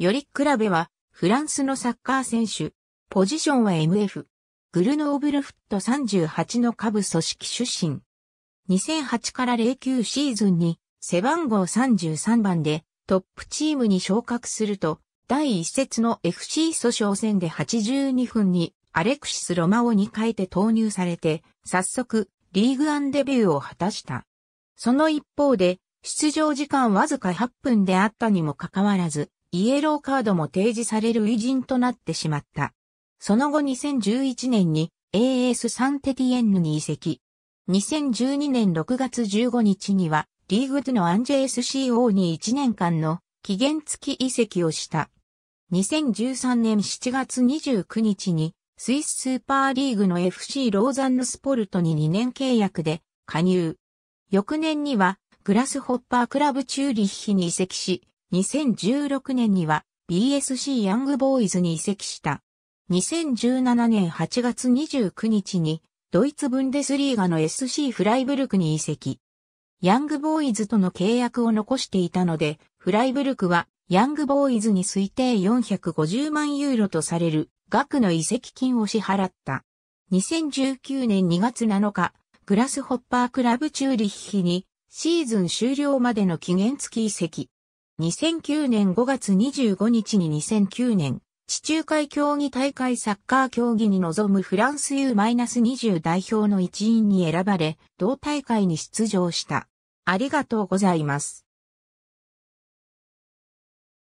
よりクラベは、フランスのサッカー選手。ポジションは MF。グルノーブルフット38の下部組織出身。2008から09シーズンに、背番号33番で、トップチームに昇格すると、第一節の FC 訴訟戦で82分に、アレクシス・ロマオに変えて投入されて、早速、リーグアンデビューを果たした。その一方で、出場時間わずか8分であったにもかかわらず、イエローカードも提示される偉人となってしまった。その後2011年に AS サンテティエンヌに移籍。2012年6月15日にはリーグでのアンジェ SCO に1年間の期限付き移籍をした。2013年7月29日にスイススーパーリーグの FC ローザンヌスポルトに2年契約で加入。翌年にはグラスホッパークラブチューリッヒに移籍し、2016年には BSC ヤングボーイズに移籍した。2017年8月29日にドイツブンデスリーガの SC フライブルクに移籍。ヤングボーイズとの契約を残していたので、フライブルクはヤングボーイズに推定450万ユーロとされる額の移籍金を支払った。2019年2月7日、グラスホッパークラブチューリッヒにシーズン終了までの期限付き移籍。2009年5月25日に2009年、地中海競技大会サッカー競技に臨むフランス U-20 代表の一員に選ばれ、同大会に出場した。ありがとうございます。